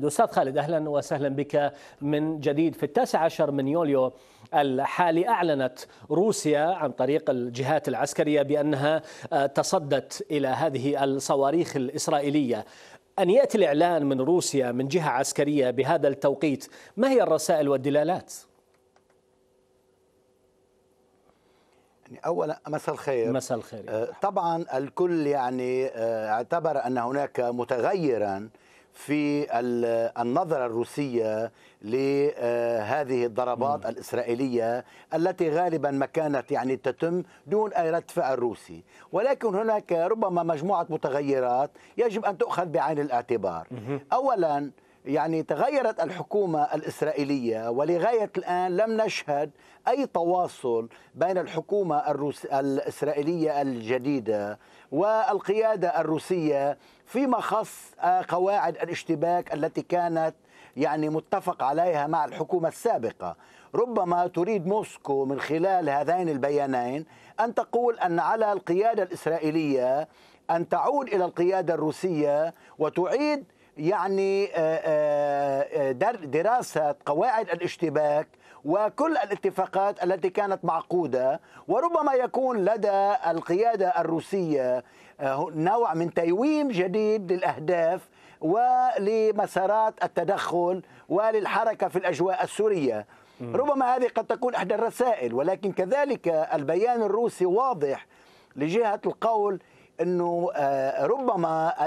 العابد أستاذ خالد أهلا وسهلا بك من جديد في التاسع عشر من يوليو الحالي أعلنت روسيا عن طريق الجهات العسكرية بأنها آه، تصدت إلى هذه الصواريخ الإسرائيلية أن يأتي الإعلان من روسيا من جهة عسكرية بهذا التوقيت ما هي الرسائل والدلالات؟ يعني اولا مساء الخير مساء الخير آه، طبعا الكل يعني آه، اعتبر ان هناك متغيرا في النظرة الروسية لهذه الضربات م. الإسرائيلية التي غالبا ما كانت يعني تتم دون أي رد فعل روسي ولكن هناك ربما مجموعة متغيرات يجب أن تؤخذ بعين الاعتبار م. أولا يعني تغيرت الحكومة الإسرائيلية ولغاية الآن لم نشهد أي تواصل بين الحكومة الروس... الإسرائيلية الجديدة والقيادة الروسية فيما خص قواعد الاشتباك التي كانت يعني متفق عليها مع الحكومة السابقة ربما تريد موسكو من خلال هذين البيانين أن تقول أن على القيادة الإسرائيلية أن تعود إلى القيادة الروسية وتعيد يعني آه، آه، آه، دراسة قواعد الاشتباك وكل الاتفاقات التي كانت معقودة وربما يكون لدى القيادة الروسية نوع من تيويم جديد للأهداف ولمسارات التدخل وللحركة في الأجواء السورية ربما هذه قد تكون إحدى الرسائل ولكن كذلك البيان الروسي واضح لجهة القول انه آه، ربما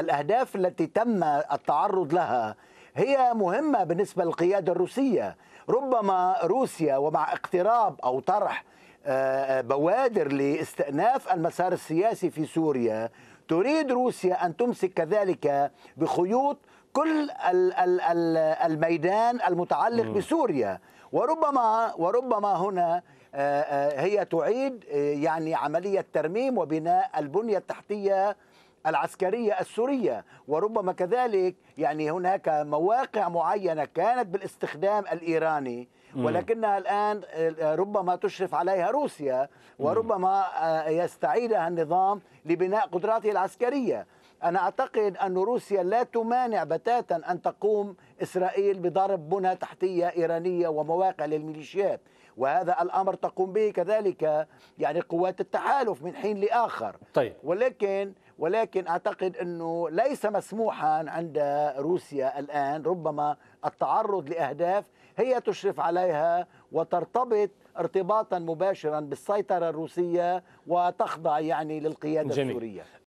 الاهداف التي تم التعرض لها هي مهمه بالنسبه للقياده الروسيه ربما روسيا ومع اقتراب او طرح آه، آه، بوادر لاستئناف المسار السياسي في سوريا تريد روسيا ان تمسك كذلك بخيوط كل الميدان المتعلق بسوريا وربما وربما هنا آه، آه، هي تعيد آه، يعني عمليه ترميم وبناء البنيه التحتيه العسكريه السوريه وربما كذلك يعني هناك مواقع معينه كانت بالاستخدام الايراني ولكنها الان ربما تشرف عليها روسيا وربما يستعيدها النظام لبناء قدراته العسكريه أنا أعتقد أن روسيا لا تمانع بتاتا أن تقوم إسرائيل بضرب بنى تحتية إيرانية ومواقع للميليشيات وهذا الأمر تقوم به كذلك يعني قوات التحالف من حين لآخر طيب. ولكن ولكن أعتقد أنه ليس مسموحا عند روسيا الآن ربما التعرض لأهداف هي تشرف عليها وترتبط ارتباطا مباشرا بالسيطرة الروسية وتخضع يعني للقيادة جميل. السورية